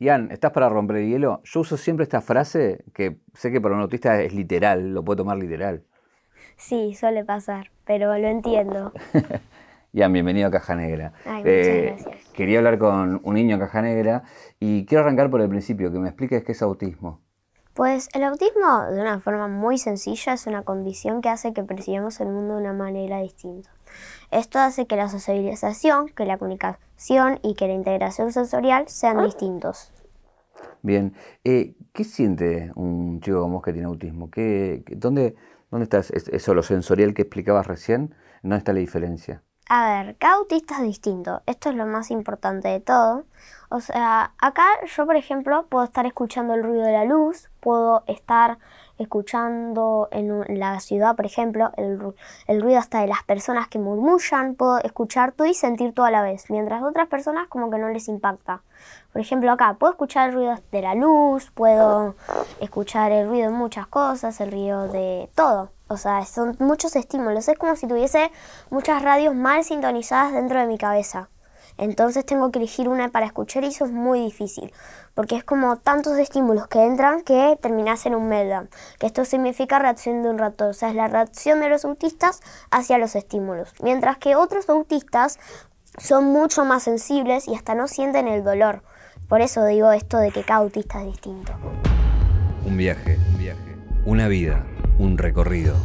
Ian, ¿estás para romper el hielo? Yo uso siempre esta frase que sé que para un autista es literal, lo puedo tomar literal. Sí, suele pasar, pero lo entiendo. Ian, bienvenido a Caja Negra. Ay, eh, gracias. Quería hablar con un niño en Caja Negra y quiero arrancar por el principio, que me expliques qué es autismo. Pues el autismo, de una forma muy sencilla, es una condición que hace que percibamos el mundo de una manera distinta. Esto hace que la socialización, que la comunicación y que la integración sensorial sean ah. distintos. Bien, eh, ¿qué siente un chico como vos que tiene autismo? ¿Qué, dónde, ¿Dónde está eso, lo sensorial que explicabas recién? ¿Dónde está la diferencia? A ver, cada autista es distinto. Esto es lo más importante de todo. O sea, acá yo, por ejemplo, puedo estar escuchando el ruido de la luz, puedo estar escuchando en la ciudad, por ejemplo, el, ruido hasta de las personas que murmullan, puedo escuchar todo y sentir todo a la vez, mientras otras personas como que no les impacta. Por ejemplo, acá puedo escuchar el ruido de la luz, puedo escuchar el ruido de muchas cosas, el ruido de todo. O sea, son muchos estímulos. Es como si tuviese muchas radios mal sintonizadas dentro de mi cabeza. Entonces tengo que elegir una para escuchar y eso es muy difícil, porque es como tantos estímulos que entran que terminas en un meltdown, que esto significa reacción de un ratón, o sea, es la reacción de los autistas hacia los estímulos. Mientras que otros autistas son mucho más sensibles y hasta no sienten el dolor. Por eso digo esto de que cada autista es distinto. Un viaje, un viaje, una vida, un recorrido,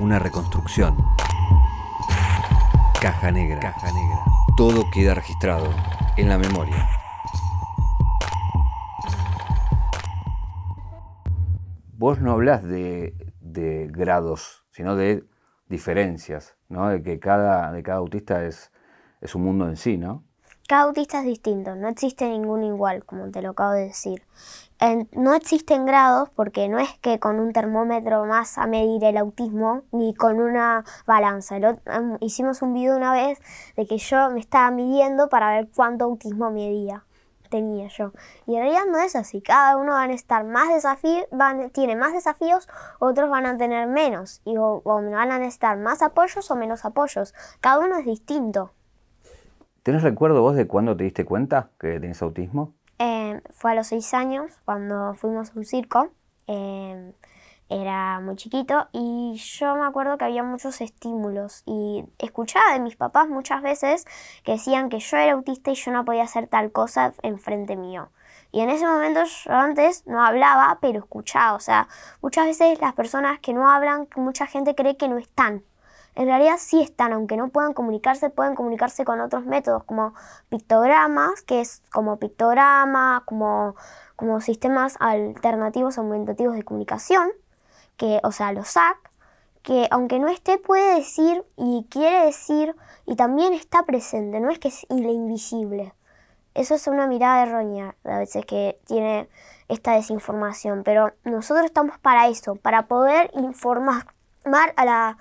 una reconstrucción. Caja negra todo queda registrado en la memoria. Vos no hablas de, grados, sino de diferencias, ¿no? De que cada, de cada autista es, es un mundo en sí, ¿no? Cada autista es distinto, no existe ningún igual, como te lo acabo de decir no existen grados porque no es que con un termómetro más a medir el autismo ni con una balanza. Em, hicimos un video una vez de que yo me estaba midiendo para ver cuánto autismo medía tenía yo. Y en realidad no es así. Cada uno va a estar más desafíos, tiene más desafíos, otros van a tener menos. Y o, van a necesitar más apoyos o menos apoyos. Cada uno es distinto. ¿Tenés recuerdo vos de cuándo te diste cuenta que tenés autismo? Em, fue a los seis años cuando fuimos a un circo. Em, era muy chiquito y yo me acuerdo que había muchos estímulos y escuchaba de mis papás muchas veces que decían que yo era autista y yo no podía hacer tal cosa enfrente mío. Y en ese momento yo antes no hablaba, pero escuchaba. O sea, muchas veces las personas que no hablan, mucha gente cree que no están en realidad sí están, aunque no puedan comunicarse, pueden comunicarse con otros métodos como pictogramas, que es como pictograma, como, como sistemas alternativos aumentativos de comunicación, que, o sea, los SAC, que aunque no esté puede decir y quiere decir y también está presente, no es que es invisible. Eso es una mirada errónea a veces que tiene esta desinformación, pero nosotros estamos para eso, para poder informar a,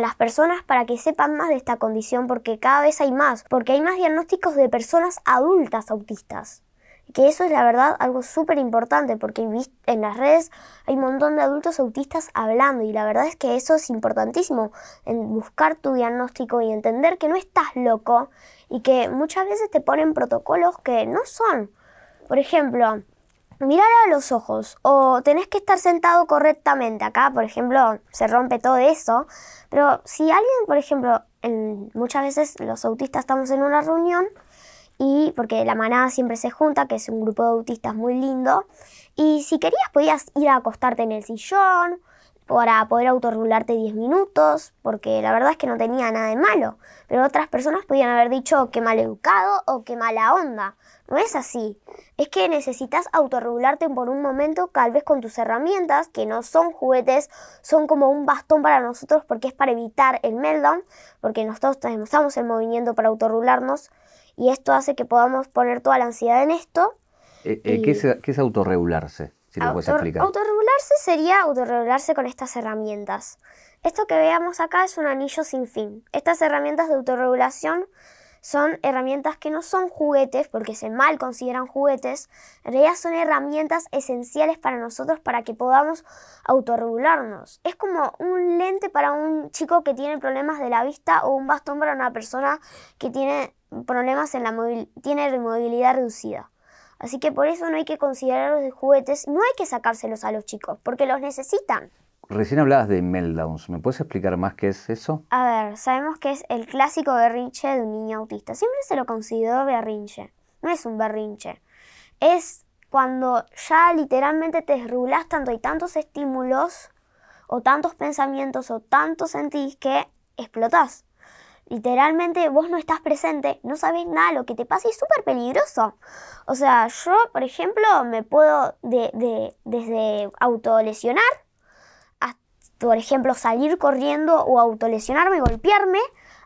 las personas para que sepan más de esta condición, porque cada vez hay más, porque hay más diagnósticos de personas adultas autistas. Que eso es la verdad algo súper importante, porque en las redes hay un montón de adultos autistas hablando y la verdad es que eso es importantísimo, en buscar tu diagnóstico y entender que no estás loco y que muchas veces te ponen protocolos que no son. Por ejemplo, mirar a los ojos o tenés que estar sentado correctamente. Acá, por ejemplo, se rompe todo eso. Pero si alguien, por ejemplo, en, muchas veces los autistas estamos en una reunión y porque la manada siempre se junta, que es un grupo de autistas muy lindo, y si querías podías ir a acostarte en el sillón para poder autorregularte 10 minutos, porque la verdad es que no tenía nada de malo, pero otras personas podían haber dicho que mal educado o que mala onda. No es así. Es que necesitas autorregularte por un momento, tal vez con tus herramientas, que no son juguetes, son como un bastón para nosotros porque es para evitar el meltdown, porque nosotros estamos en movimiento para autorregularnos y esto hace que podamos poner toda la ansiedad en esto. Eh, eh, ¿qué, es, autorregularse? Si lo puedes explicar. Autorregularse sería autorregularse con estas herramientas. Esto que veamos acá es un anillo sin fin. Estas herramientas de autorregulación son herramientas que no son juguetes, porque se mal consideran juguetes, en realidad son herramientas esenciales para nosotros para que podamos autorregularnos. Es como un lente para un chico que tiene problemas de la vista o un bastón para una persona que tiene problemas en la tiene movilidad reducida. Así que por eso no hay que considerarlos de juguetes, no hay que sacárselos a los chicos, porque los necesitan. Recién hablabas de meltdowns. ¿Me puedes explicar más qué es eso? A ver, sabemos que es el clásico berrinche de un niño autista. Siempre se lo consideró berrinche. No es un berrinche. Es cuando ya literalmente te desrulas tanto y tantos estímulos o tantos pensamientos o tantos sentís que explotás. Literalmente vos no estás presente, no sabés nada, lo que te pasa es súper peligroso. O sea, yo, por ejemplo, me puedo de, de, desde autolesionar por ejemplo, salir corriendo o autolesionarme, golpearme,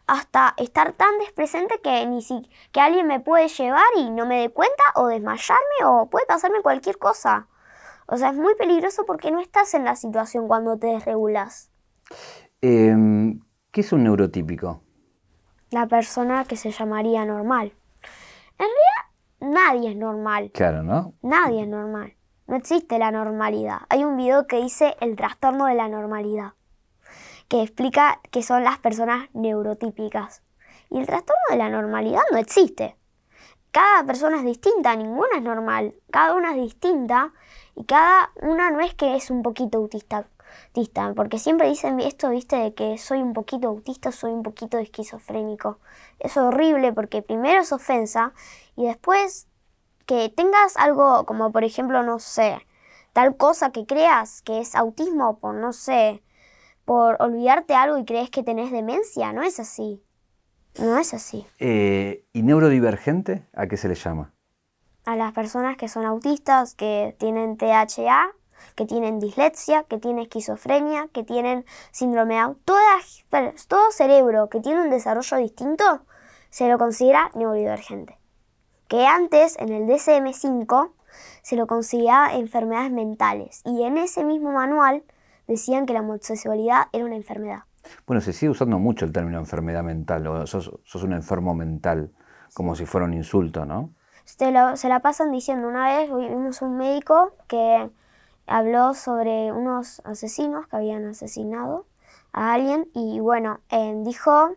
hasta estar tan despresente que ni si, que alguien me puede llevar y no me dé cuenta o desmayarme o puede pasarme cualquier cosa. O sea, es muy peligroso porque no estás en la situación cuando te desregulas. Em, ¿Qué es un neurotípico? La persona que se llamaría normal. En realidad, nadie es normal. Claro, ¿no? Nadie es normal no existe la normalidad. Hay un video que dice el trastorno de la normalidad, que explica que son las personas neurotípicas. Y el trastorno de la normalidad no existe. Cada persona es distinta, ninguna es normal, cada una es distinta y cada una no es que es un poquito autista, autista porque siempre dicen esto, viste, de que soy un poquito autista, soy un poquito esquizofrénico. Es horrible porque primero es ofensa y después que tengas algo como por ejemplo, no sé, tal cosa que creas que es autismo por, no sé, por olvidarte algo y crees que tenés demencia, no es así. No es así. Eh, ¿Y neurodivergente a qué se le llama? A las personas que son autistas, que tienen THA, que tienen dislexia, que tienen esquizofrenia, que tienen síndrome de todo cerebro que tiene un desarrollo distinto se lo considera neurodivergente que antes en el dcm 5 se lo consideraba enfermedades mentales y en ese mismo manual decían que la homosexualidad era una enfermedad. Bueno, se sigue usando mucho el término enfermedad mental, o sos, un enfermo mental, como si fuera un insulto, ¿no? Se, se la pasan diciendo, una vez vimos un médico que habló sobre unos asesinos que habían asesinado a alguien y bueno, eh, dijo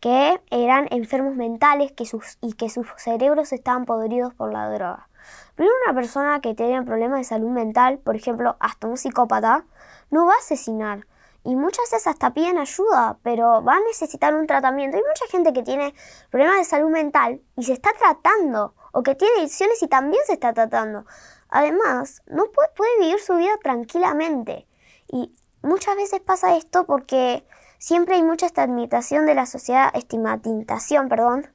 que eran enfermos mentales que sus, y que sus cerebros estaban podridos por la droga. Pero una persona que tenía problemas de salud mental, por ejemplo, hasta un psicópata, no va a asesinar. Y muchas veces hasta piden ayuda, pero va a necesitar un tratamiento. Hay mucha gente que tiene problemas de salud mental y se está tratando, o que tiene adicciones y también se está tratando. Además, no puede vivir su vida tranquilamente. Y muchas veces pasa esto porque Siempre hay mucha estigmatización de la sociedad, estigmatización, perdón,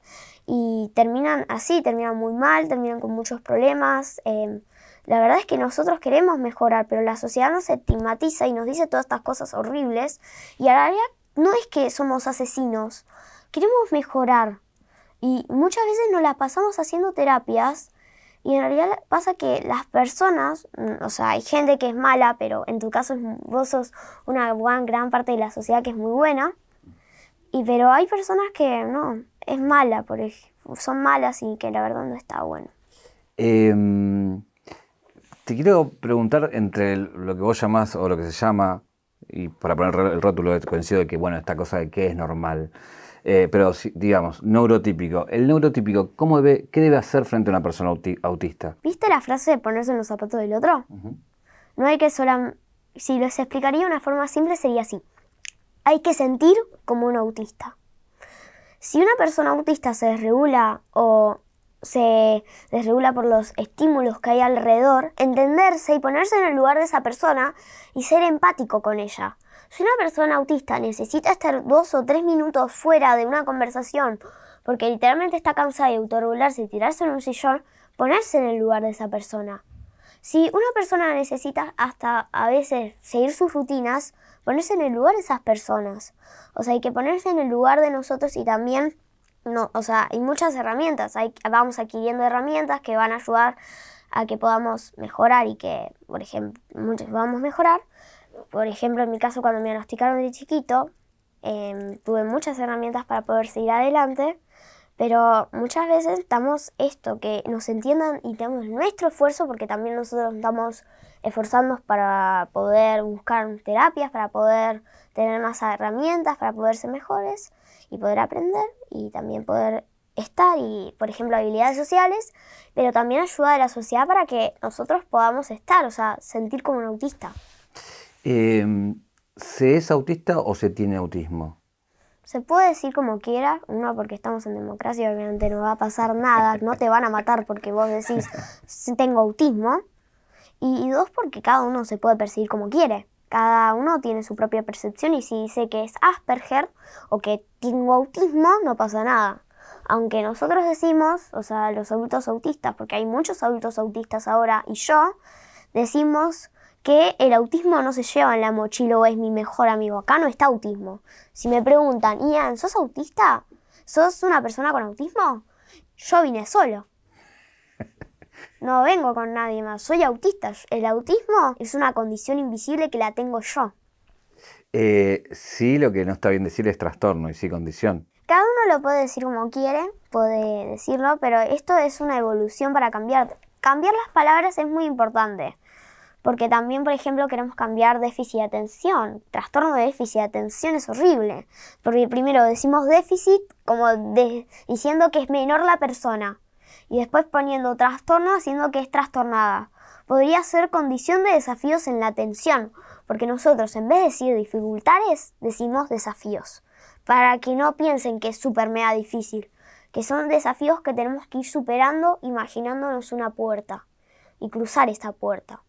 y terminan así, terminan muy mal, terminan con muchos problemas. Em, la verdad es que nosotros queremos mejorar, pero la sociedad nos estigmatiza y nos dice todas estas cosas horribles. Y a la no es que somos asesinos, queremos mejorar. Y muchas veces nos las pasamos haciendo terapias y en realidad pasa que las personas, mm, o sea, hay gente que es mala, pero en tu caso vos sos una gran, gran parte de la sociedad que es muy buena. Y pero hay personas que no, es mala, por son malas y que la verdad no está bueno. Em, te quiero preguntar entre lo que vos llamás o lo que se llama, y para poner el rótulo coincido de que, bueno, esta cosa de que es normal. Eh, pero digamos, neurotípico. El neurotípico, ¿cómo debe, ¿qué debe hacer frente a una persona autista? ¿Viste la frase de ponerse en los zapatos del otro? No hay que solamente... Si les explicaría una forma simple sería así. Hay que sentir como un autista. Si una persona autista se desregula o se desregula por los estímulos que hay alrededor, entenderse y ponerse en el lugar de esa persona y ser empático con ella. Si una persona autista necesita estar dos o tres minutos fuera de una conversación porque literalmente está cansada de autorregularse y tirarse en un sillón, ponerse en el lugar de esa persona. Si una persona necesita hasta a veces seguir sus rutinas, ponerse en el lugar de esas personas. O sea, hay que ponerse en el lugar de nosotros y también, no, o sea, hay muchas herramientas. Hay, vamos adquiriendo herramientas que van a ayudar a que podamos mejorar y que, por ejemplo, muchos podamos mejorar por ejemplo, en mi caso cuando me diagnosticaron de chiquito, em, tuve muchas herramientas para poder seguir adelante, pero muchas veces estamos esto, que nos entiendan y tenemos nuestro esfuerzo, porque también nosotros estamos esforzándonos para poder buscar terapias, para poder tener más herramientas, para poder ser mejores y poder aprender y también poder estar y, por ejemplo, habilidades sociales, pero también ayuda de la sociedad para que nosotros podamos estar, o sea, sentir como un autista. Em, ¿Se es autista o se tiene autismo? Se puede decir como quiera, uno porque estamos en democracia, obviamente no va a pasar nada, no te van a matar porque vos decís tengo autismo. Y, y dos porque cada uno se puede percibir como quiere. Cada uno tiene su propia percepción y si dice que es Asperger o que tengo autismo, no pasa nada. Aunque nosotros decimos, o sea, los adultos autistas, porque hay muchos adultos autistas ahora y yo, decimos que el autismo no se lleva en la mochila o es mi mejor amigo. Acá no está autismo. Si me preguntan, Ian, ¿sos autista? ¿Sos una persona con autismo? Yo vine solo. No vengo con nadie más, soy autista. El autismo es una condición invisible que la tengo yo. Eh, sí, lo que no está bien decir es trastorno y sí condición. Cada uno lo puede decir como quiere, puede decirlo, pero esto es una evolución para cambiar. Cambiar las palabras es muy importante. Porque también, por ejemplo, queremos cambiar déficit de atención. Trastorno de déficit de atención es horrible. Porque primero decimos déficit como diciendo que es menor la persona. Y después poniendo trastorno haciendo que es trastornada. Podría ser condición de desafíos en la atención. Porque nosotros en vez de decir dificultades, decimos desafíos. Para que no piensen que es súper mega difícil. Que son desafíos que tenemos que ir superando imaginándonos una puerta. Y cruzar esta puerta.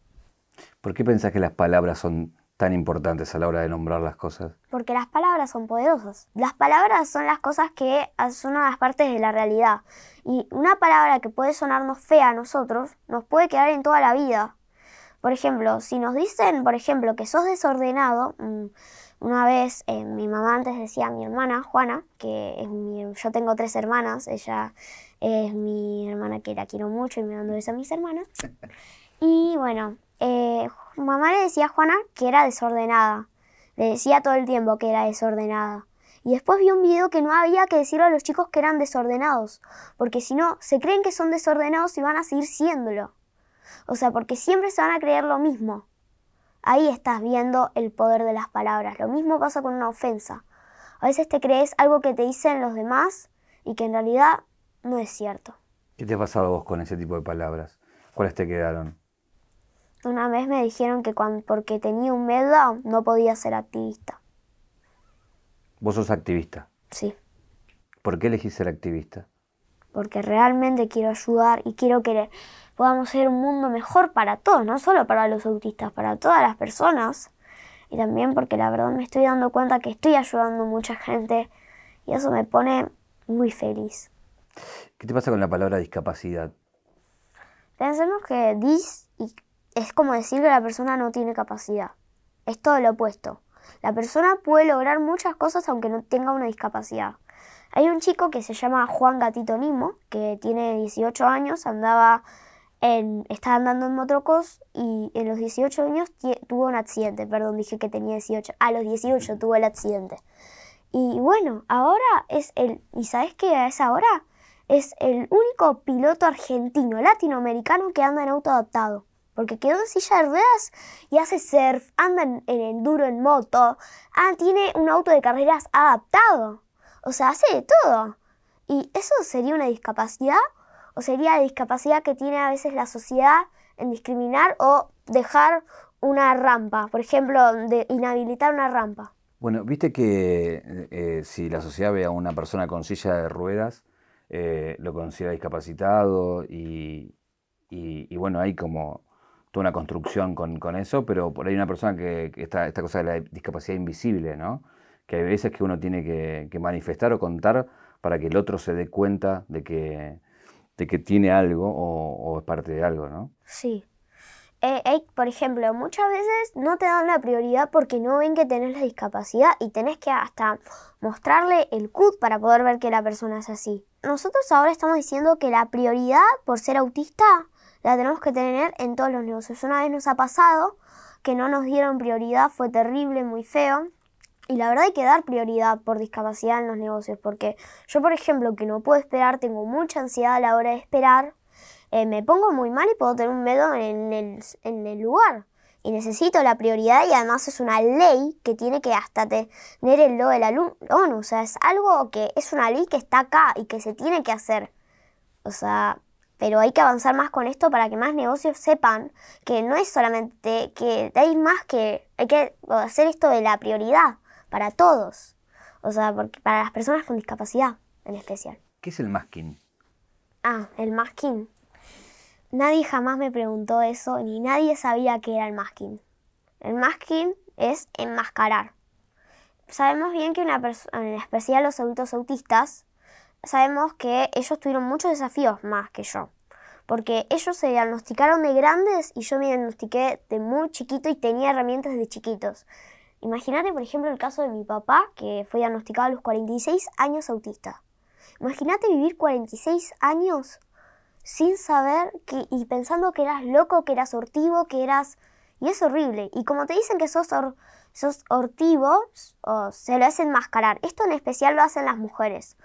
¿Por qué pensás que las palabras son tan importantes a la hora de nombrar las cosas? Porque las palabras son poderosas. Las palabras son las cosas que son las partes de la realidad. Y una palabra que puede sonarnos fea a nosotros nos puede quedar en toda la vida. Por ejemplo, si nos dicen, por ejemplo, que sos desordenado, mm, una vez eh, mi mamá antes decía a mi hermana, Juana, que yo tengo tres hermanas, ella es mi hermana que la quiero mucho y me un besos a mis hermanas. Y bueno, eh, mamá le decía a Juana que era desordenada. Le decía todo el tiempo que era desordenada. Y después vi un video que no había que decirle a los chicos que eran desordenados, porque si no, se creen que son desordenados y van a seguir siéndolo. O sea, porque siempre se van a creer lo mismo. Ahí estás viendo el poder de las palabras. Lo mismo pasa con una ofensa. A veces te crees algo que te dicen los demás y que en realidad no es cierto. ¿Qué te ha pasado a vos con ese tipo de palabras? ¿Cuáles te quedaron? Una vez me dijeron que cuando, porque tenía un meltdown no podía ser activista. ¿Vos sos activista? Sí. ¿Por qué elegís ser activista? Porque realmente quiero ayudar y quiero que podamos ser un mundo mejor para todos, no solo para los autistas, para todas las personas. Y también porque la verdad me estoy dando cuenta que estoy ayudando a mucha gente y eso me pone muy feliz. ¿Qué te pasa con la palabra discapacidad? Pensemos que dis y es como decir que la persona no tiene capacidad. Es todo lo opuesto. La persona puede lograr muchas cosas aunque no tenga una discapacidad. Hay un chico que se llama Juan Gatito Nimo, que tiene 18 años, andaba en, estaba andando en motocross y en los 18 años tuvo un accidente. Perdón, dije que tenía 18. A los 18 tuvo el accidente. Y bueno, ahora es el... ¿Y sabes qué es ahora? Es el único piloto argentino, latinoamericano que anda en auto adaptado porque quedó en silla de ruedas y hace surf, anda en, enduro, en moto, ah, tiene un auto de carreras adaptado. O sea, hace de todo. ¿Y eso sería una discapacidad? ¿O sería la discapacidad que tiene a veces la sociedad en discriminar o dejar una rampa? Por ejemplo, de inhabilitar una rampa. Bueno, viste que eh, eh, si la sociedad ve a una persona con silla de ruedas, eh, lo considera discapacitado y, bueno, hay como una construcción con, eso, pero por ahí una persona que, está, esta cosa de la discapacidad invisible, ¿no? Que hay veces que uno tiene que, manifestar o contar para que el otro se dé cuenta de que, que tiene algo o, es parte de algo, ¿no? Sí. Eh, por ejemplo, muchas veces no te dan la prioridad porque no ven que tenés la discapacidad y tenés que hasta mostrarle el cut para poder ver que la persona es así. Nosotros ahora estamos diciendo que la prioridad por ser autista la tenemos que tener en todos los negocios. Una vez nos ha pasado que no nos dieron prioridad, fue terrible, muy feo. Y la verdad hay que dar prioridad por discapacidad en los negocios, porque yo, por ejemplo, que no puedo esperar, tengo mucha ansiedad a la hora de esperar, eh, me pongo muy mal y puedo tener un miedo en el, en el lugar y necesito la prioridad y además es una ley que tiene que hasta tener el lo de la ONU. O sea, es algo que es una ley que está acá y que se tiene que hacer. O sea, pero hay que avanzar más con esto para que más negocios sepan que no es solamente que hay más que hay que hacer esto de la prioridad para todos, o sea, porque para las personas con discapacidad en especial. ¿Qué es el masking? Ah, el masking. Nadie jamás me preguntó eso ni nadie sabía qué era el masking. El masking es enmascarar. Sabemos bien que una persona, en especial los adultos autistas sabemos que ellos tuvieron muchos desafíos más que yo, porque ellos se diagnosticaron de grandes y yo me diagnostiqué de muy chiquito y tenía herramientas de chiquitos. Imagínate, por ejemplo, el caso de mi papá, que fue diagnosticado a los 46 años autista. Imagínate vivir 46 años sin saber que, y pensando que eras loco, que eras sortivo, que eras... Y es horrible. Y como te dicen que sos, sos ortivos o se lo hacen enmascarar. Esto en especial lo hacen las mujeres.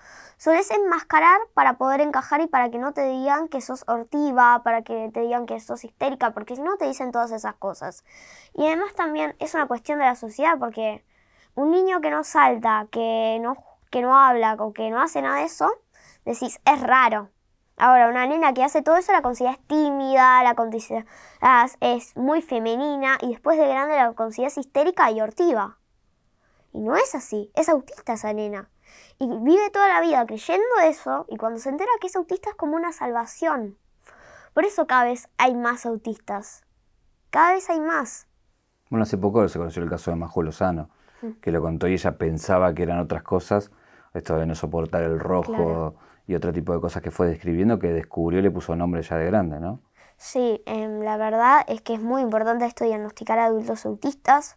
es enmascarar para poder encajar y para que no te digan que sos hortiva, para que te digan que sos histérica, porque si no te dicen todas esas cosas. Y además también es una cuestión de la sociedad, porque un niño que no salta, que no, que no habla o que no hace nada de eso, decís, es raro. Ahora, una nena que hace todo eso la es tímida, la considera es muy femenina y después de grande la es histérica y hortiva. Y no es así, es autista esa nena. Y vive toda la vida creyendo eso y cuando se entera que es autista es como una salvación. Por eso cada vez hay más autistas. Cada vez hay más. Bueno, hace poco se conoció el caso de Majo Lozano, mm. que lo contó y ella pensaba que eran otras cosas, esto de no soportar el rojo, y otro tipo de cosas que fue describiendo que descubrió y le puso nombre ya de grande, ¿no? Sí, em, la verdad es que es muy importante esto diagnosticar a adultos autistas.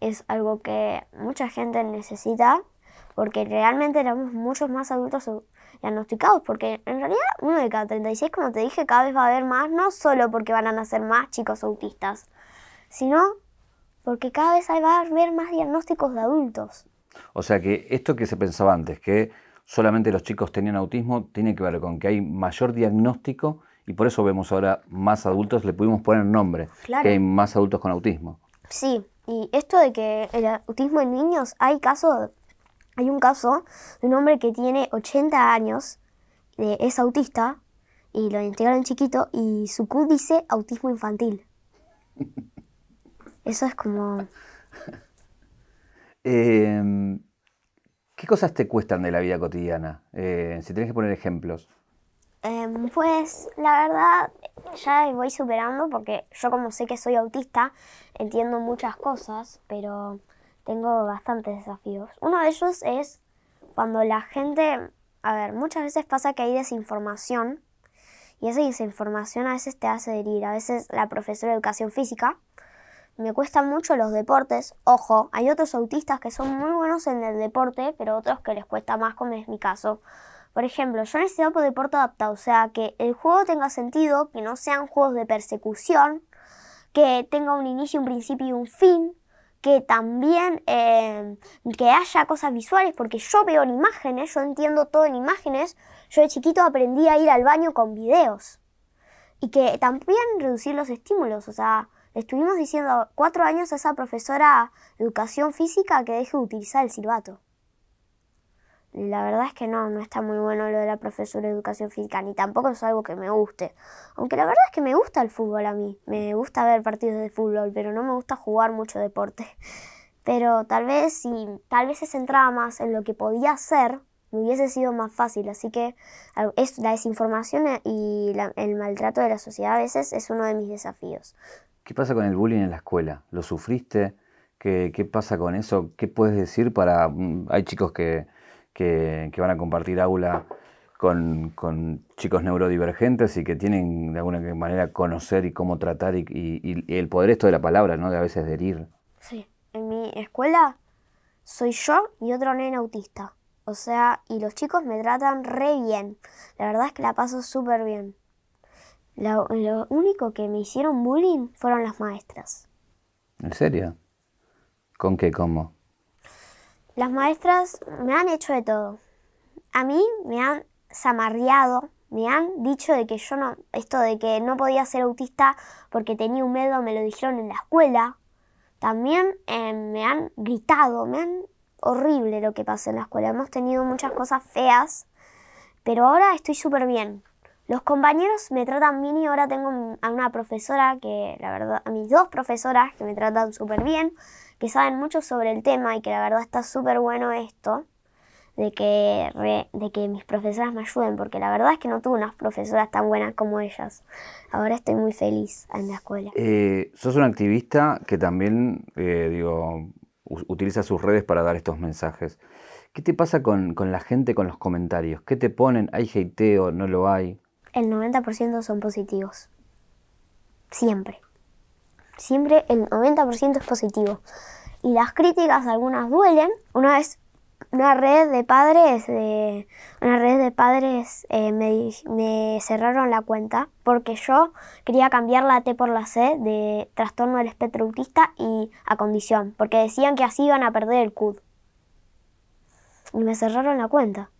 Es algo que mucha gente necesita porque realmente éramos muchos más adultos diagnosticados, porque en realidad uno de cada 36, como te dije, cada vez va a haber más, no solo porque van a nacer más chicos autistas, sino porque cada vez va a haber más diagnósticos de adultos. O sea que esto que se pensaba antes, que solamente los chicos tenían autismo, tiene que ver con que hay mayor diagnóstico y por eso vemos ahora más adultos, le pudimos poner nombre, que hay más adultos con autismo. Sí, y esto de que el autismo en niños, hay casos, hay un caso de un hombre que tiene 80 años, eh, es autista, y lo integraron chiquito, y su Q dice autismo infantil. eso es como... eh, ¿Qué cosas te cuestan de la vida cotidiana? Eh, si tenés que poner ejemplos. Em, pues la verdad ya voy superando porque yo como sé que soy autista entiendo muchas cosas, pero tengo bastantes desafíos. Uno de ellos es cuando la gente, a ver, muchas veces pasa que hay desinformación y esa desinformación a veces te hace herir. A veces la profesora de educación física me cuestan mucho los deportes. Ojo, hay otros autistas que son muy buenos en el deporte, pero otros que les cuesta más, como es mi caso. Por ejemplo, yo necesito un deporte adaptado, o sea, que el juego tenga sentido, que no sean juegos de persecución, que tenga un inicio, un principio y un fin, que también eh, que haya cosas visuales, porque yo veo en imágenes, yo entiendo todo en imágenes, yo de chiquito aprendí a ir al baño con videos. Y que también reducir los estímulos, o sea, estuvimos diciendo cuatro años a esa profesora de educación física que deje de utilizar el silbato. La verdad es que no, no está muy bueno lo de la profesora de educación física, ni tampoco es algo que me guste. Aunque la verdad es que me gusta el fútbol a mí, me gusta ver partidos de fútbol, pero no me gusta jugar mucho deporte. Pero tal vez si tal vez se centraba más en lo que podía hacer, me hubiese sido más fácil. Así que la desinformación y el maltrato de la sociedad a veces es uno de mis desafíos. ¿Qué pasa con el bullying en la escuela? ¿Lo sufriste? ¿Qué, pasa con eso? ¿Qué puedes decir para... Mm, hay chicos que, van a compartir aula con, con, chicos neurodivergentes y que tienen de alguna manera conocer y cómo tratar y, el poder esto de la palabra, ¿no? De a veces herir. Sí. En mi escuela soy yo y otro nene autista. O sea, y los chicos me tratan re bien. La verdad es que la paso súper bien. Lo, único que me hicieron bullying fueron las maestras. ¿En serio? ¿Con qué? ¿Cómo? Las maestras me han hecho de todo. A mí me han zamarreado, me han dicho de que yo no, esto de que no podía ser autista porque tenía un miedo, me lo dijeron en la escuela. También em, me han gritado, me han horrible lo que pasó en la escuela. Hemos tenido muchas cosas feas, pero ahora estoy súper bien. Los compañeros me tratan bien y ahora tengo a una profesora que, la verdad, a mis dos profesoras que me tratan súper bien, que saben mucho sobre el tema y que la verdad está súper bueno esto, de que, de que mis profesoras me ayuden, porque la verdad es que no tuve unas profesoras tan buenas como ellas. Ahora estoy muy feliz en la escuela. Eh, sos una activista que también, eh, utiliza sus redes para dar estos mensajes. ¿Qué te pasa con, con la gente, con los comentarios? ¿Qué te ponen? ¿Hay hateo? ¿No lo hay? el 90% son positivos. Siempre. Siempre el 90% es positivo. Y las críticas, algunas duelen. Una vez una red de padres de eh, una red de padres eh, me, cerraron la cuenta porque yo quería cambiar la T por la C de trastorno del espectro autista y a condición porque decían que así iban a perder el CUD y me cerraron la cuenta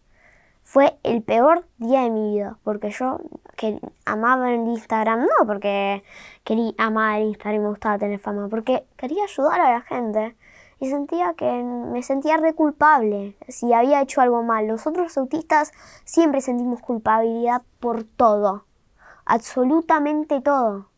fue el peor día de mi vida, porque yo que amaba el Instagram, no porque quería amar el Instagram y me gustaba tener fama, porque quería ayudar a la gente y sentía que me sentía re culpable si había hecho algo mal. Los otros autistas siempre sentimos culpabilidad por todo, absolutamente todo.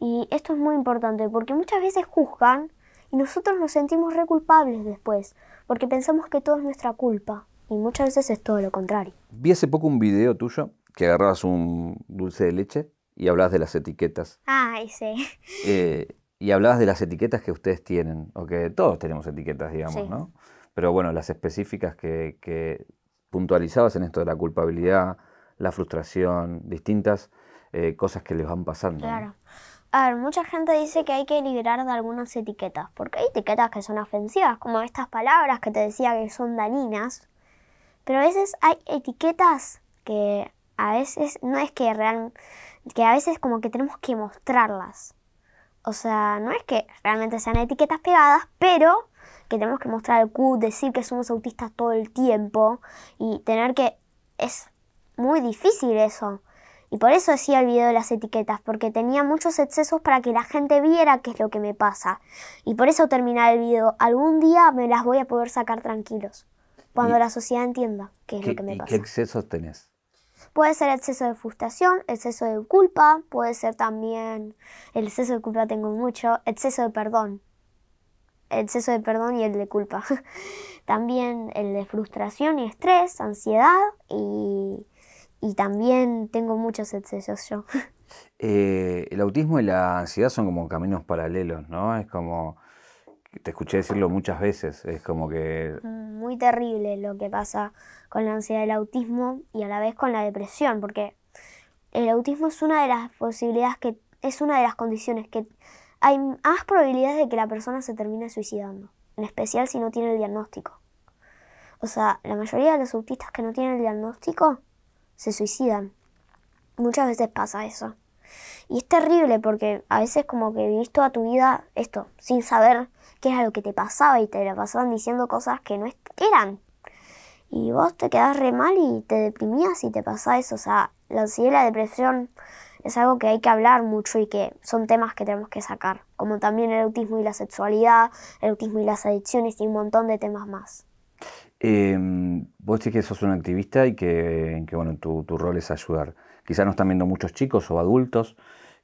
Y esto es muy importante porque muchas veces juzgan y nosotros nos sentimos reculpables culpables después, porque pensamos que todo es nuestra culpa. Y muchas veces es todo lo contrario. Vi hace poco un video tuyo que agarrabas un dulce de leche y hablabas de las etiquetas. Ay, sí. Eh, y hablabas de las etiquetas que ustedes tienen, o que todos tenemos etiquetas, digamos, ¿no? Pero bueno, las específicas que, puntualizabas en esto de la culpabilidad, la frustración, distintas eh, cosas que les van pasando. Claro. A ver, mucha gente dice que hay que liberar de algunas etiquetas, porque hay etiquetas que son ofensivas, como estas palabras que te decía que son daninas, pero a veces hay etiquetas que a veces no es que real, que a veces como que tenemos que mostrarlas. O sea, no es que realmente sean etiquetas pegadas, pero que tenemos que mostrar el Q, decir que somos autistas todo el tiempo y tener que... Es muy difícil eso. Y por eso decía el video de las etiquetas, porque tenía muchos excesos para que la gente viera qué es lo que me pasa. Y por eso terminar el video. Algún día me las voy a poder sacar tranquilos. Cuando la sociedad entienda qué es lo que me pasa. ¿Qué excesos tenés? Puede ser exceso de frustración, exceso de culpa, puede ser también, el exceso de culpa tengo mucho, exceso de perdón. exceso de perdón y el de culpa. también el de frustración y estrés, ansiedad y, también tengo muchos excesos yo. Eh, el autismo y la ansiedad son como caminos paralelos, ¿no? Es como te escuché decirlo muchas veces, es como que... Mm, muy terrible lo que pasa con la ansiedad del autismo y a la vez con la depresión, porque el autismo es una de las posibilidades que, es una de las condiciones que hay más probabilidades de que la persona se termine suicidando, en especial si no tiene el diagnóstico. O sea, la mayoría de los autistas que no tienen el diagnóstico se suicidan. Muchas veces pasa eso. Y es terrible porque a veces como que vivís toda tu vida esto, sin saber que era lo que te pasaba y te lo pasaban diciendo cosas que no eran. Y vos te quedás re mal y te deprimías y te pasaba eso. O sea, la ansiedad y la depresión es algo que hay que hablar mucho y que son temas que tenemos que sacar, como también el autismo y la sexualidad, el autismo y las adicciones y un montón de temas más. Em, vos decís que sos un activista y que, bueno, tu, rol es ayudar. Quizás no están viendo muchos chicos o adultos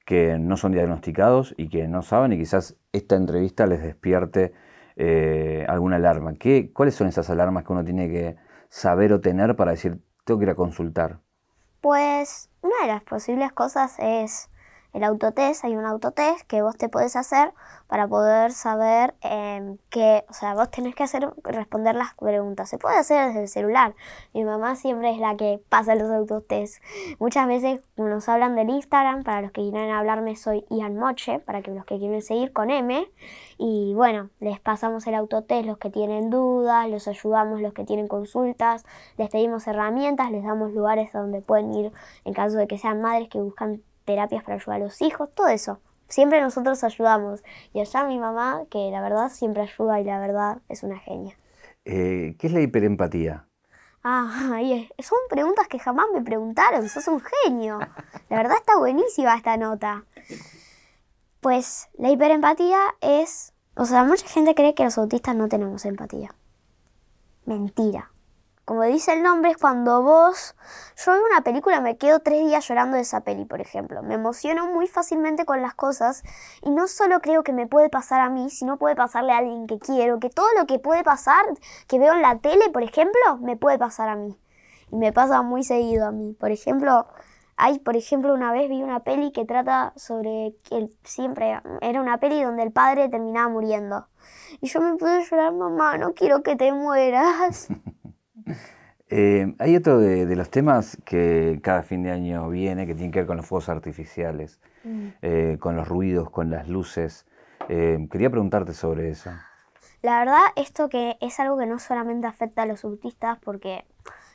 que no son diagnosticados y que no saben y quizás esta entrevista les despierte eh, alguna alarma. ¿Qué, ¿Cuáles son esas alarmas que uno tiene que saber o tener para decir, tengo que ir a consultar? Pues una de las posibles cosas es el autotest, hay un autotest que vos te podés hacer para poder saber em, qué... o sea, vos tenés que hacer, responder las preguntas. Se puede hacer desde el celular. Mi mamá siempre es la que pasa los autotests. Muchas veces nos hablan del Instagram, para los que quieran hablarme soy Ian Moche, para que los que quieren seguir con M. Y bueno, les pasamos el autotest los que tienen dudas, los ayudamos los que tienen consultas, les pedimos herramientas, les damos lugares donde pueden ir en caso de que sean madres que buscan terapias para ayudar a los hijos, todo eso. Siempre nosotros ayudamos. Y allá mi mamá, que la verdad siempre ayuda y la verdad es una genia. Eh, ¿Qué es la hiperempatía? Ah, son preguntas que jamás me preguntaron, sos un genio. La verdad está buenísima esta nota. Pues la hiperempatía es... O sea, mucha gente cree que los autistas no tenemos empatía. Mentira. Como dice el nombre, es cuando vos... Yo veo una película, me quedo tres días llorando de esa peli, por ejemplo. Me emociono muy fácilmente con las cosas y no solo creo que me puede pasar a mí, sino puede pasarle a alguien que quiero, que todo lo que puede pasar, que veo en la tele, por ejemplo, me puede pasar a mí. Y me pasa muy seguido a mí. Por ejemplo, hay, por ejemplo, una vez vi una peli que trata sobre siempre era una peli donde el padre terminaba muriendo. Y yo me pude llorar, mamá, no quiero que te mueras. Eh, hay otro de, los temas que cada fin de año viene que tiene que ver con los fuegos artificiales, mm. eh, con los ruidos, con las luces. Eh, quería preguntarte sobre eso. La verdad, esto que es algo que no solamente afecta a los autistas, porque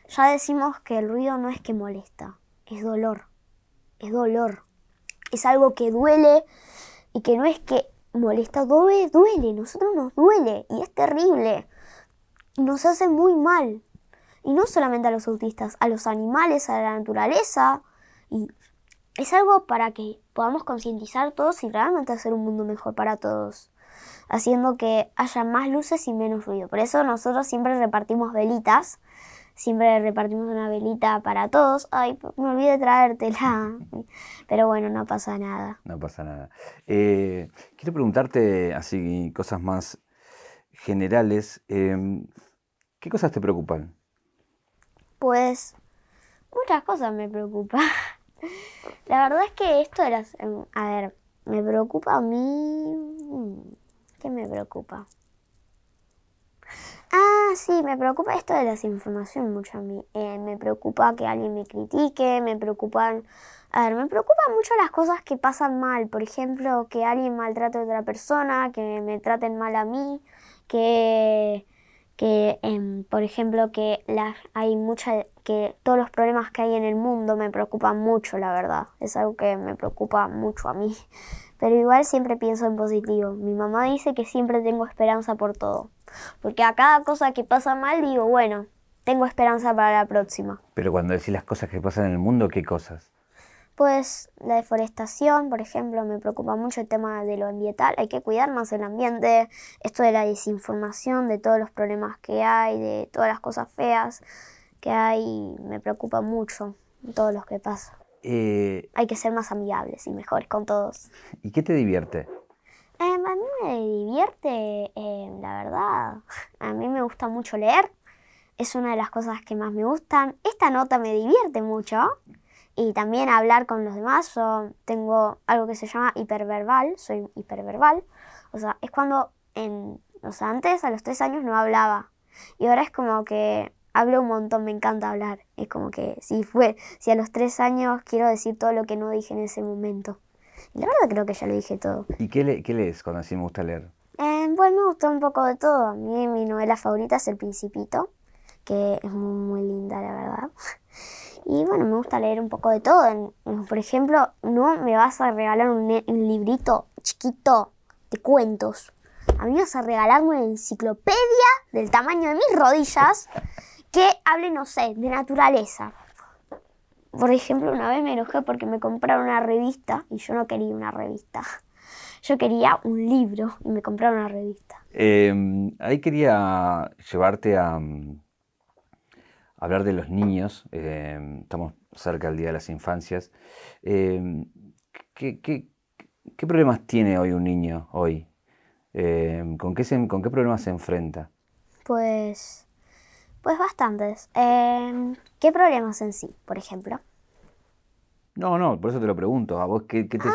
ya decimos que el ruido no es que molesta, es dolor. Es dolor. Es algo que duele y que no es que molesta, duele, duele. Nosotros nos duele y es terrible. Nos hace muy mal. Y no solamente a los autistas, a los animales, a la naturaleza. Y es algo para que podamos concientizar todos y realmente hacer un mundo mejor para todos, haciendo que haya más luces y menos ruido. Por eso nosotros siempre repartimos velitas, siempre repartimos una velita para todos. Ay, me olvidé traértela, pero bueno, no pasa nada. No pasa nada. Eh, quiero preguntarte así cosas más generales. Em, ¿Qué cosas te preocupan? Pues muchas cosas me preocupan. La verdad es que esto de las... Em, a ver, me preocupa a mí... Mm, ¿Qué me preocupa? Ah, sí, me preocupa esto de las informaciones mucho a mí. Eh, me preocupa que alguien me critique, me preocupan... A ver, me preocupan mucho las cosas que pasan mal. Por ejemplo, que alguien maltrate a otra persona, que me traten mal a mí, que que em, por ejemplo que hay mucha, que todos los problemas que hay en el mundo me preocupan mucho, la verdad. Es algo que me preocupa mucho a mí. Pero igual siempre pienso en positivo. Mi mamá dice que siempre tengo esperanza por todo. Porque a cada cosa que pasa mal digo, bueno, tengo esperanza para la próxima. Pero cuando decís las cosas que pasan en el mundo, ¿qué cosas? Pues la deforestación, por ejemplo, me preocupa mucho el tema de lo ambiental. Hay que cuidar más el ambiente, esto de la desinformación, de todos los problemas que hay, de todas las cosas feas que hay, me preocupa mucho todo lo que pasa. Eh, hay que ser más amigables y mejores con todos. ¿Y qué te divierte? Em, a mí me divierte, em, la verdad. A mí me gusta mucho leer. Es una de las cosas que más me gustan. Esta nota me divierte mucho y también hablar con los demás. Yo tengo algo que se llama hiperverbal, soy hiperverbal. O sea, es cuando, en, o antes a los tres años no hablaba y ahora es como que hablo un montón, me encanta hablar. Es como que si fue, si a los tres años quiero decir todo lo que no dije en ese momento. Y la verdad creo que ya lo dije todo. ¿Y qué, qué lees cuando así me gusta leer? Eh, pues me gusta un poco de todo. A mí mi novela favorita es El Principito, que es muy, muy linda, la verdad. Y bueno, me gusta leer un poco de todo. Por ejemplo, no me vas a regalar un, librito chiquito de cuentos. A mí me vas a regalar una enciclopedia del tamaño de mis rodillas que hable, no sé, de naturaleza. Por ejemplo, una vez me enojé porque me compraron una revista y yo no quería una revista. Yo quería un libro y me compraron una revista. Em, ahí quería llevarte a, hablar de los niños, em, estamos cerca del Día de las Infancias. Em, ¿qué, problemas tiene hoy un niño hoy? Em, ¿con, qué ¿Con qué problemas se enfrenta? Pues, pues bastantes. ¿Qué problemas en sí, por ejemplo? No, no, por eso te lo pregunto. ¿A vos qué, te, ah,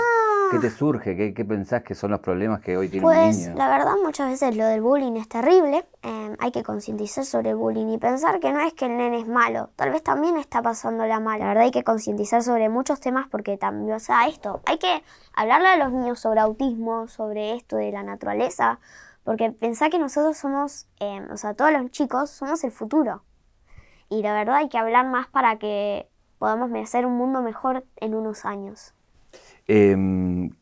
¿Qué te ah. surge? ¿Qué, pensás que son los problemas que hoy tienen los niños? Pues la verdad muchas veces lo del bullying es terrible. Em, hay que concientizar sobre el bullying y pensar que no es que el nene es malo. Tal vez también está pasando la mala. La verdad hay que concientizar sobre muchos temas porque también, o sea, esto. Hay que hablarle a los niños sobre autismo, sobre esto de la naturaleza. Porque pensá que nosotros somos, em, o sea, todos los chicos somos el futuro. Y la verdad hay que hablar más para que podamos hacer un mundo mejor en unos años. Eh,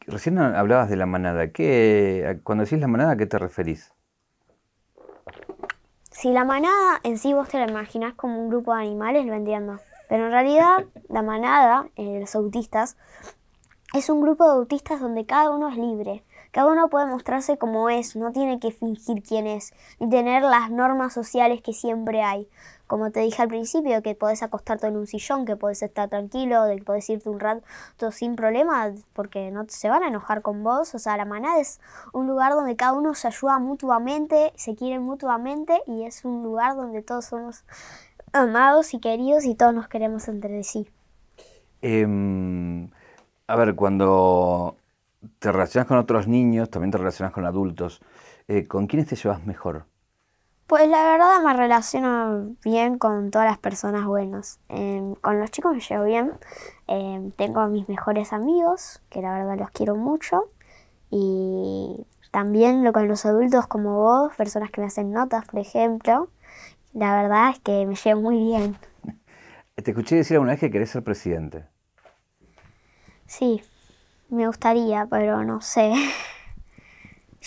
recién hablabas de la manada. ¿Qué, cuando decís la manada, ¿a qué te referís? Si la manada en sí vos te la imaginás como un grupo de animales, lo entiendo. Pero en realidad, la manada eh, los autistas es un grupo de autistas donde cada uno es libre. Cada uno puede mostrarse como es, no tiene que fingir quién es, ni tener las normas sociales que siempre hay como te dije al principio, que podés acostarte en un sillón, que podés estar tranquilo, de que podés irte un rato sin problema, porque no se van a enojar con vos. O sea, la manada es un lugar donde cada uno se ayuda mutuamente, se quiere mutuamente y es un lugar donde todos somos amados y queridos y todos nos queremos entre sí. Em, a ver, cuando te relacionas con otros niños, también te relacionas con adultos. Eh, ¿Con quiénes te llevas mejor? Pues la verdad me relaciono bien con todas las personas buenas. Em, con los chicos me llevo bien. Em, tengo a mis mejores amigos, que la verdad los quiero mucho. Y también lo con los adultos como vos, personas que me hacen notas, por ejemplo. La verdad es que me llevo muy bien. Te escuché decir alguna vez que querés ser presidente. Sí, me gustaría, pero no sé.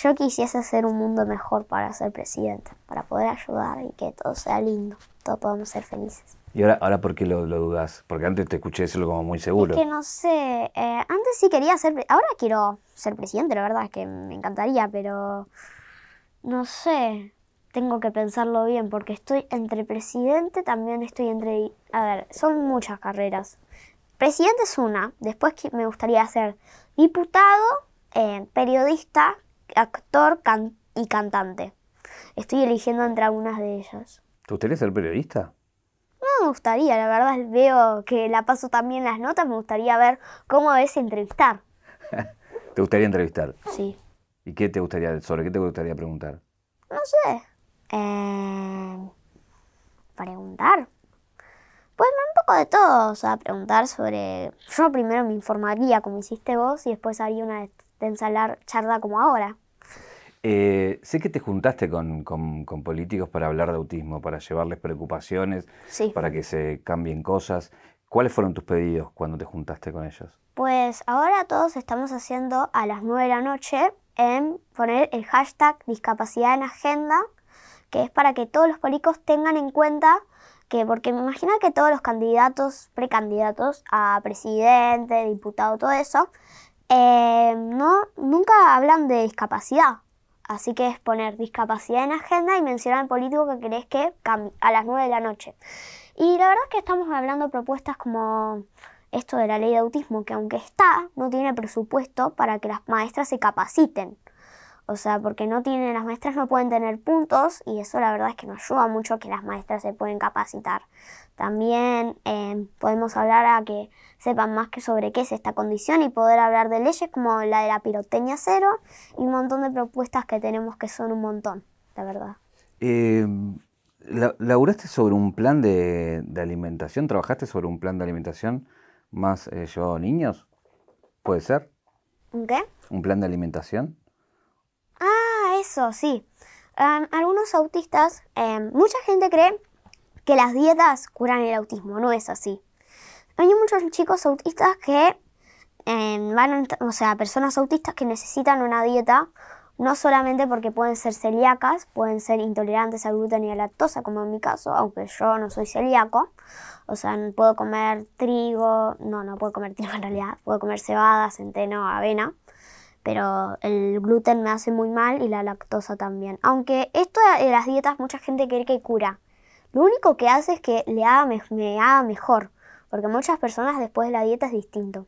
Yo quisiese hacer un mundo mejor para ser presidente, para poder ayudar y que todo sea lindo, todos podamos ser felices. ¿Y ahora, ahora por qué lo, dudas? Porque antes te escuché decirlo como muy seguro. Es que no sé, eh, antes sí quería ser, ahora quiero ser presidente, la verdad es que me encantaría, pero no sé, tengo que pensarlo bien porque estoy entre presidente, también estoy entre... A ver, son muchas carreras. Presidente es una, después me gustaría ser diputado, eh, periodista, actor y cantante. Estoy eligiendo entre algunas de ellas. ¿Te gustaría ser periodista? No me gustaría, la verdad veo que la paso también las notas, me gustaría ver cómo es entrevistar. ¿Te gustaría entrevistar? Sí. ¿Y qué te gustaría, sobre qué te gustaría preguntar? No sé. Em, preguntar. Pues un poco de todo, o sea, preguntar sobre... Yo primero me informaría como hiciste vos y después haría una de ensalar charla como ahora. Eh, sé que te juntaste con, políticos para hablar de autismo, para llevarles preocupaciones, para que se cambien cosas. ¿Cuáles fueron tus pedidos cuando te juntaste con ellos? Pues ahora todos estamos haciendo a las 9 de la noche en poner el hashtag discapacidad en agenda, que es para que todos los políticos tengan en cuenta que, porque me imagino que todos los candidatos, precandidatos a presidente, diputado, todo eso, eh, no, nunca hablan de discapacidad. Así que es poner discapacidad en agenda y mencionar al político que querés que cambie a las 9 de la noche. Y la verdad es que estamos hablando de propuestas como esto de la ley de autismo, que aunque está, no tiene presupuesto para que las maestras se capaciten. O sea, porque no tienen, las maestras no pueden tener puntos y eso la verdad es que nos ayuda mucho que las maestras se pueden capacitar. También eh, podemos hablar a que sepan más que sobre qué es esta condición y poder hablar de leyes como la de la piroteña cero y un montón de propuestas que tenemos que son un montón, la verdad. Eh, ¿Laboraste sobre un plan de, alimentación? ¿Trabajaste sobre un plan de alimentación más yo eh, niños? ¿Puede ser? qué? ¿Un plan de alimentación? eso, sí. algunos autistas, em, mucha gente cree que las dietas curan el autismo, no es así. Hay muchos chicos autistas que em, van, o sea, personas autistas que necesitan una dieta, no solamente porque pueden ser celíacas, pueden ser intolerantes a gluten y a la lactosa, como en mi caso, aunque yo no soy celíaco, o sea, puedo comer trigo, no, no puedo comer trigo en realidad, puedo comer cebada, centeno, avena, pero el gluten me hace muy mal y la lactosa también. Aunque esto de las dietas mucha gente cree que cura. Lo único que hace es que le haga me, haga mejor, porque muchas personas después de la dieta es distinto,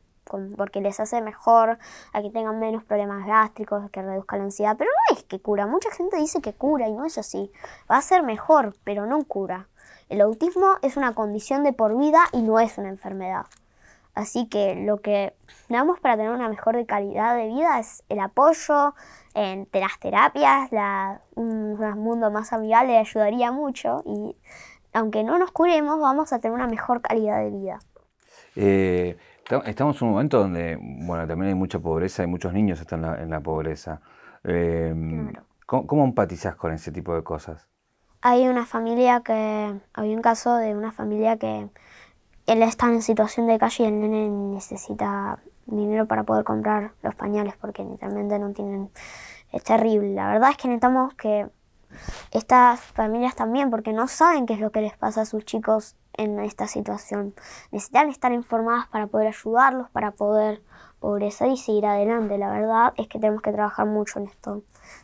porque les hace mejor a que tengan menos problemas gástricos, que reduzca la ansiedad, pero no es que cura. Mucha gente dice que cura y no es así. Va a ser mejor, pero no cura. El autismo es una condición de por vida y no es una enfermedad. Así que lo que damos para tener una mejor calidad de vida es el apoyo entre las terapias, un, mundo más amigable ayudaría mucho y aunque no nos curemos vamos a tener una mejor calidad de vida. Eh, estamos en un momento donde, bueno, también hay mucha pobreza y muchos niños están en la, pobreza. Eh, ¿cómo, empatizas con ese tipo de cosas? Hay una familia que, había un caso de una familia que él está en situación de calle y el nene necesita dinero para poder comprar los pañales porque literalmente no tienen... Es terrible. La verdad es que necesitamos que estas familias también, porque no saben qué es lo que les pasa a sus chicos en esta situación. Necesitan estar informadas para poder ayudarlos, para poder pobreza y seguir adelante. La verdad es que tenemos que trabajar mucho en esto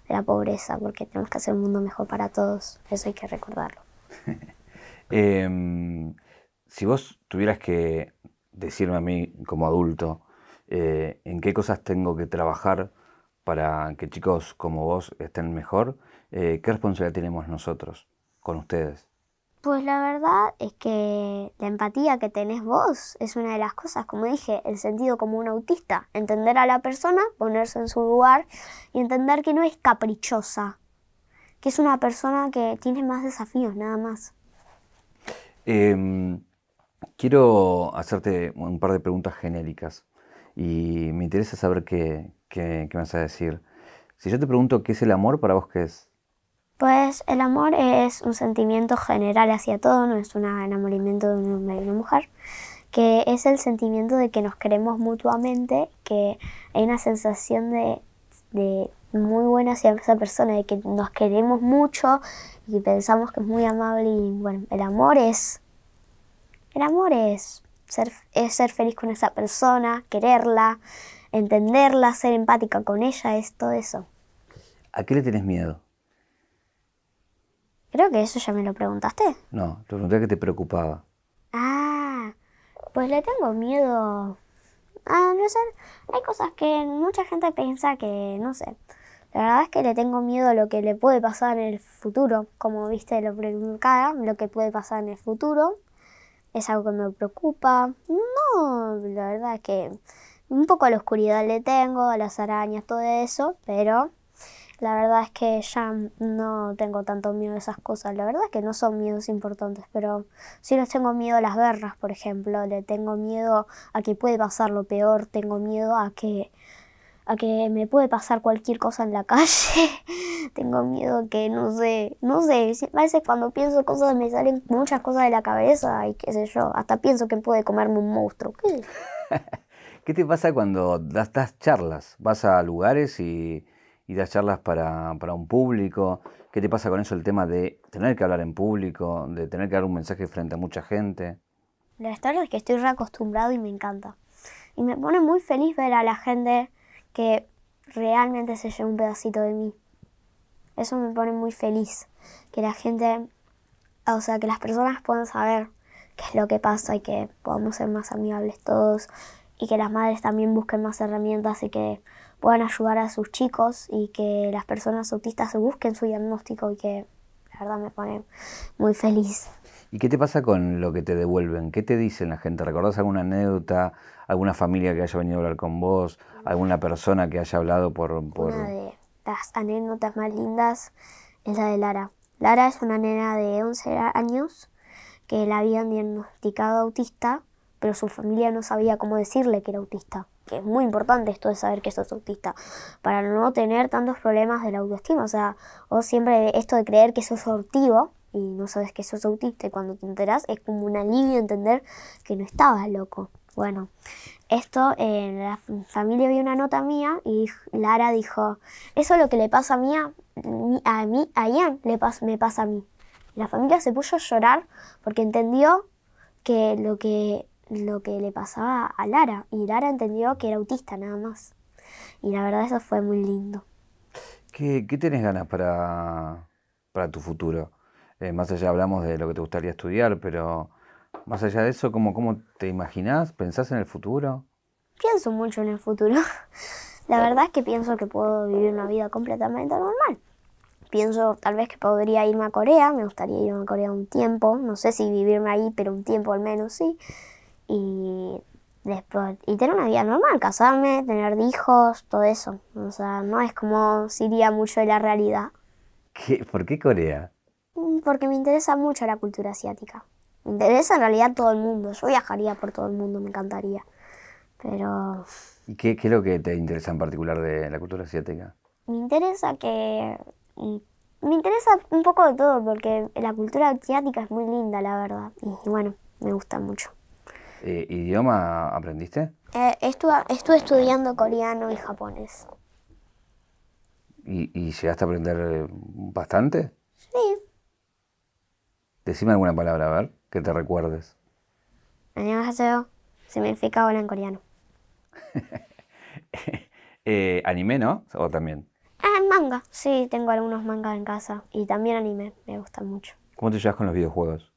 de la pobreza, porque tenemos que hacer un mundo mejor para todos. Eso hay que recordarlo. Em, si vos tuvieras que decirme a mí como adulto eh, en qué cosas tengo que trabajar para que chicos como vos estén mejor, eh, ¿qué responsabilidad tenemos nosotros con ustedes? Pues la verdad es que la empatía que tenés vos es una de las cosas, como dije, el sentido como un autista, entender a la persona, ponerse en su lugar y entender que no es caprichosa, que es una persona que tiene más desafíos nada más. Em, Quiero hacerte un par de preguntas genéricas y me interesa saber qué, qué, vas a decir. Si yo te pregunto qué es el amor, ¿para vos qué es? Pues el amor es un sentimiento general hacia todo, no es un enamoramiento de un hombre y una mujer, que es el sentimiento de que nos queremos mutuamente, que hay una sensación de, de muy buena hacia esa persona, de que nos queremos mucho y pensamos que es muy amable y bueno, el amor es el amor es ser, es ser feliz con esa persona, quererla, entenderla, ser empática con ella, es todo eso. ¿A qué le tienes miedo? Creo que eso ya me lo preguntaste. No, te pregunté que te preocupaba. Ah, pues le tengo miedo. a... no sé, hay cosas que mucha gente piensa que, no sé, la verdad es que le tengo miedo a lo que le puede pasar en el futuro, como viste lo preguntada lo que puede pasar en el futuro es algo que me preocupa. No, la verdad que un poco a la oscuridad le tengo, a las arañas, todo eso, pero la verdad es que ya no tengo tanto miedo a esas cosas. La verdad es que no son miedos importantes, pero sí les tengo miedo a las guerras, por ejemplo. Le tengo miedo a que puede pasar lo peor. Tengo miedo a que a que me puede pasar cualquier cosa en la calle. Tengo miedo que, no sé, no sé, a veces cuando pienso cosas me salen muchas cosas de la cabeza y qué sé yo, hasta pienso que puede comerme un monstruo. ¿Qué, te pasa cuando das, charlas? Vas a lugares y, y das charlas para, un público. ¿Qué te pasa con eso el tema de tener que hablar en público, de tener que dar un mensaje frente a mucha gente? La historia es que estoy reacostumbrado y me encanta. Y me pone muy feliz ver a la gente que realmente se lleve un pedacito de mí. Eso me pone muy feliz, que la gente, o sea, que las personas puedan saber qué es lo que pasa y que podamos ser más amigables todos y que las madres también busquen más herramientas y que puedan ayudar a sus chicos y que las personas autistas busquen su diagnóstico y que la verdad me pone muy feliz. ¿Y qué te pasa con lo que te devuelven? ¿Qué te dicen la gente? ¿Recordás alguna anécdota? alguna familia que haya venido a hablar con vos, alguna persona que haya hablado por... por... Una de las anécdotas más lindas es la de Lara. Lara es una nena de 11 años que la habían diagnosticado autista, pero su familia no sabía cómo decirle que era autista. Que es muy importante esto de saber que sos autista, para no tener tantos problemas de la autoestima. O sea, o siempre esto de creer que sos ortivo y no sabes que sos autista y cuando te enterás es como un alivio entender que no estabas loco. Bueno, esto en eh, la familia vio una nota mía y Lara dijo, eso lo que le pasa a mí, a mí, a Ian, le me pasa a mí. La familia se puso a llorar porque entendió que lo que lo que le pasaba a Lara y Lara entendió que era autista nada más. Y la verdad eso fue muy lindo. ¿Qué, qué tenés ganas para, tu futuro? Eh, más allá hablamos de lo que te gustaría estudiar, pero más allá de eso, ¿cómo, te imaginás? ¿Pensás en el futuro? Pienso mucho en el futuro. La verdad es que pienso que puedo vivir una vida completamente normal. Pienso tal vez que podría irme a Corea, me gustaría irme a Corea un tiempo, no sé si vivirme ahí, pero un tiempo al menos sí. Y después y tener una vida normal, casarme, tener hijos, todo eso. O sea, no es como si iría mucho de la realidad. ¿Por qué Corea? Mm, porque me interesa mucho la cultura asiática. Me interesa en realidad todo el mundo. Yo viajaría por todo el mundo, me encantaría. Pero. ¿Y qué, es lo que te interesa en particular de la cultura asiática? Me interesa que. Mm, me interesa un poco de todo, porque la cultura asiática es muy linda, la verdad. Y bueno, me gusta mucho. Eh, ¿Idioma aprendiste? Eh, estuve, estudiando coreano y japonés. ¿Y, ¿Y, llegaste a aprender bastante? Sí. Decime alguna palabra, a ver que te recuerdes? Annyeonghaseyo significa hola en coreano. Eh, ¿Anime, no? ¿O también? Eh, manga. Sí, tengo algunos mangas en casa. Y también anime, me gusta mucho. ¿Cómo te llevas con los videojuegos?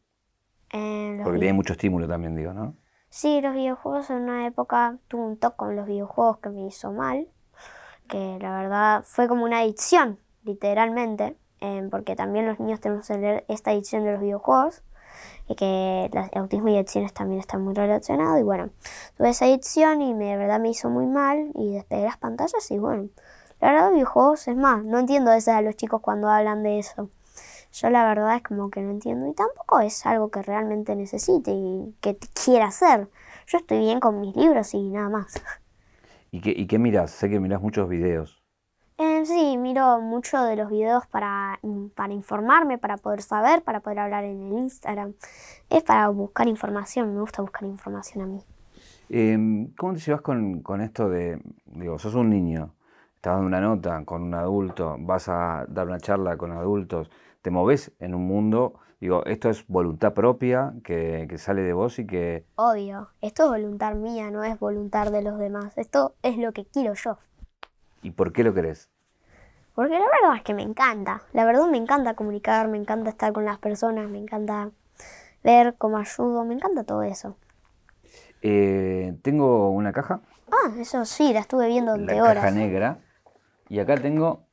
Eh, porque tiene mucho estímulo también, digo, ¿no? Sí, los videojuegos en una época tuve un toque con los videojuegos que me hizo mal, que la verdad fue como una adicción, literalmente, porque también los niños tenemos que leer esta adicción de los videojuegos y que el autismo y adicciones también están muy relacionados. Y bueno, tuve esa adicción y me, de verdad me hizo muy mal y despegué las pantallas y bueno, la verdad videojuegos es más, no entiendo eso de los chicos cuando hablan de eso. Yo la verdad es como que no entiendo y tampoco es algo que realmente necesite y que quiera hacer. Yo estoy bien con mis libros y nada más. ¿Y qué, y Sé que miras muchos videos. Eh, sí, miro mucho de los videos para, informarme, para poder saber, para poder hablar en el Instagram. Es para buscar información, me gusta buscar información a mí. Em, ¿Cómo te llevas con, con, esto de, digo, sos un niño, estás dando una nota con un adulto, vas a dar una charla con adultos, te moves en un mundo, digo, esto es voluntad propia que, que, sale de vos y que... Obvio, esto es voluntad mía, no es voluntad de los demás, esto es lo que quiero yo. ¿Y por qué lo querés? Porque la verdad es que me encanta. La verdad me encanta comunicar, me encanta estar con las personas, me encanta ver cómo ayudo, me encanta todo eso. Eh, tengo una caja. Ah, eso sí, la estuve viendo durante horas. Una Caja negra. Y acá tengo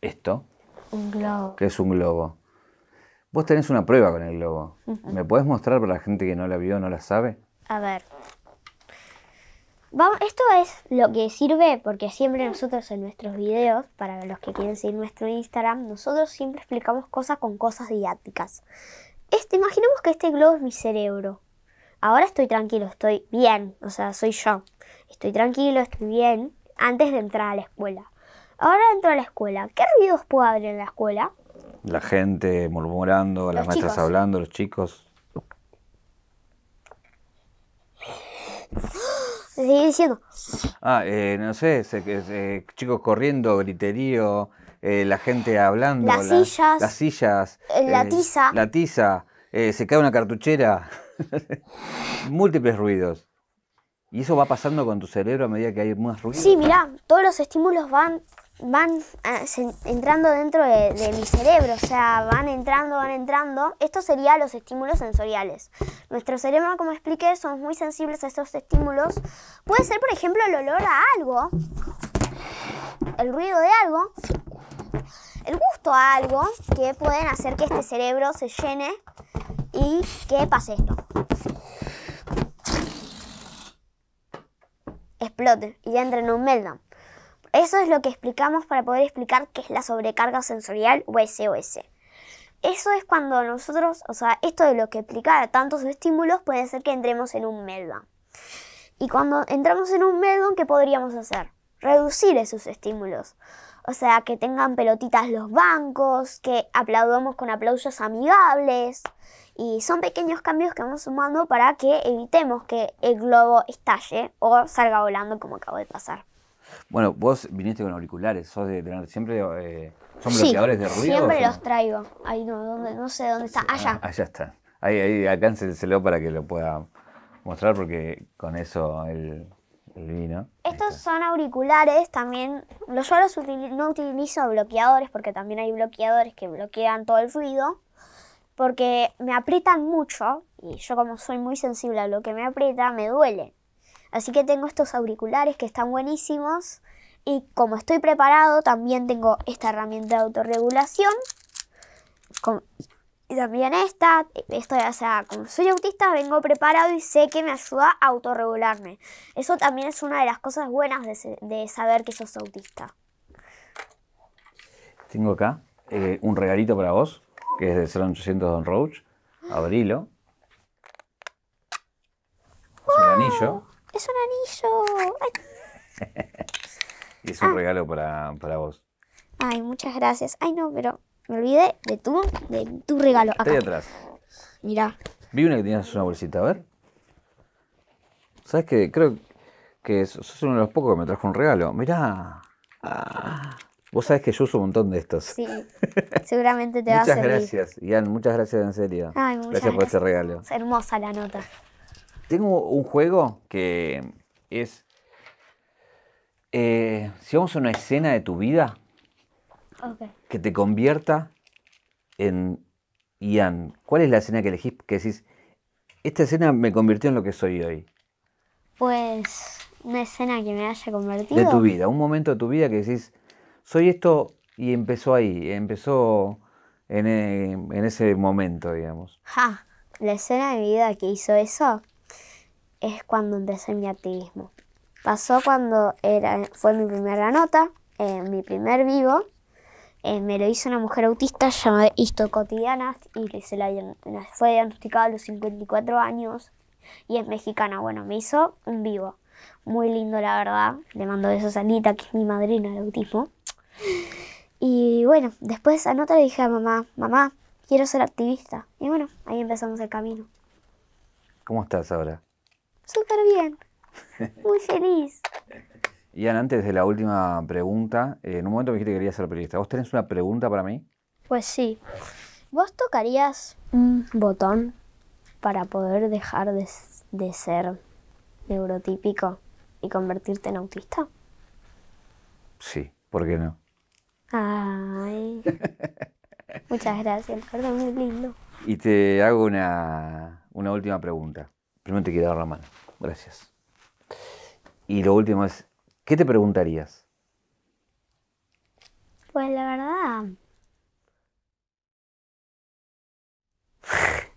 esto. Un globo. Que es un globo. Vos tenés una prueba con el globo. ¿Me podés mostrar para la gente que no la vio, no la sabe? A ver esto es lo que sirve porque siempre nosotros en nuestros videos, para los que quieren seguir nuestro Instagram, nosotros siempre explicamos cosas con cosas didácticas. Este, imaginemos que este globo es mi cerebro. Ahora estoy tranquilo, estoy bien, o sea, soy yo. Estoy tranquilo, estoy bien, antes de entrar a la escuela. Ahora entro a la escuela. ¿Qué ruidos puedo haber en la escuela? La gente murmurando, las maestras hablando, los chicos. Se sigue diciendo. Ah, eh, no sé, eh, chicos corriendo, griterío, eh, la gente hablando. Las sillas. Las sillas. la tiza. La tiza. se cae una cartuchera. Múltiples ruidos. Y eso va pasando con tu cerebro a medida que hay más ruidos. Sí, mirá, todos los estímulos van van ah, entrando dentro de, mi cerebro, o sea, van entrando, van entrando. Esto serían los estímulos sensoriales. Nuestro cerebro, como expliqué, son muy sensibles a estos estímulos. Puede ser, por ejemplo, el olor a algo, el ruido de algo, el gusto a algo, que pueden hacer que este cerebro se llene y que pase esto. Explote y ya entra en un meltdown. Eso es lo que explicamos para poder explicar qué es la sobrecarga sensorial o SOS. Eso es cuando nosotros, o sea, esto de lo que a tantos estímulos puede ser que entremos en un meltdown. Y cuando entramos en un meltdown, ¿qué podríamos hacer? Reducir esos estímulos. O sea, que tengan pelotitas los bancos, que aplaudamos con aplausos amigables. Y son pequeños cambios que vamos sumando para que evitemos que el globo estalle o salga volando como acabo de pasar. Bueno, vos viniste con auriculares, sos de, tener siempre eh, son bloqueadores de ruido. Siempre los traigo. Ahí no, no sé dónde está. Ah, allá. allá ah, está. Ahí, ahí alcáncenselo para que lo pueda mostrar porque con eso el, vino. Estos son auriculares también. yo no utilizo bloqueadores porque también hay bloqueadores que bloquean todo el ruido. Porque me aprietan mucho y yo como soy muy sensible a lo que me aprieta, me duele. Así que tengo estos auriculares que están buenísimos. Y como estoy preparado, también tengo esta herramienta de autorregulación. y también esta. Esto, o sea, como soy autista, vengo preparado y sé que me ayuda a autorregularme. Eso también es una de las cosas buenas de, saber que sos autista. Tengo acá eh, un regalito para vos, que es de 0800 Don Roach. Abrilo. un anillo. ¡Es un anillo! y es un ah. regalo para, vos. Ay, muchas gracias. Ay, no, pero me olvidé de tu, de tu regalo. Acá. Está atrás. Mirá. Vi una que tenías una bolsita, a ver. ¿Sabes qué? Creo que sos uno de los pocos que me trajo un regalo. Mirá. Ah. Vos sabés que yo uso un montón de estos. Sí, seguramente te va a servir. Muchas gracias, Ian. Muchas gracias, en serio. gracias por ese regalo. Es hermosa la nota. Tengo un juego que es. Eh, si vamos a una escena de tu vida que te convierta en Ian, ¿cuál es la escena que elegís que decís, esta escena me convirtió en lo que soy hoy? Pues una escena que me haya convertido. De tu vida, un momento de tu vida que decís, soy esto y empezó ahí, empezó en, eh, en ese momento, digamos. Ja, la escena de mi vida que hizo eso es cuando empecé mi activismo. Pasó cuando era, fue mi primera nota, eh, mi primer vivo. Eh, me lo hizo una mujer autista llamada Cotidiana y se la, fue diagnosticada a los 54 años y es mexicana. Bueno, me hizo un vivo. Muy lindo, la verdad. Le mando besos a Anita, que es mi madrina del autismo. Y bueno, después de nota le dije a mamá, mamá, quiero ser activista. Y bueno, ahí empezamos el camino. ¿Cómo estás ahora? súper bien, muy feliz. y antes de la última pregunta, eh, en un momento me dijiste que querías ser periodista. ¿Vos tenés una pregunta para mí? Pues sí. ¿Vos tocarías un botón para poder dejar de, ser neurotípico y convertirte en autista? Sí, ¿por qué no? Ay. Muchas gracias, perdón, muy lindo. Y te hago una, una última pregunta. Primero te la mano. Gracias. Y lo último es, ¿qué te preguntarías? Pues la verdad...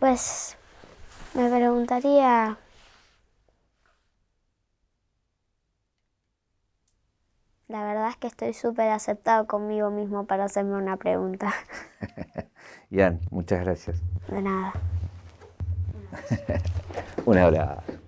Pues me preguntaría... La verdad es que estoy súper aceptado conmigo mismo para hacerme una pregunta. Ian, muchas gracias. De nada. Una hora.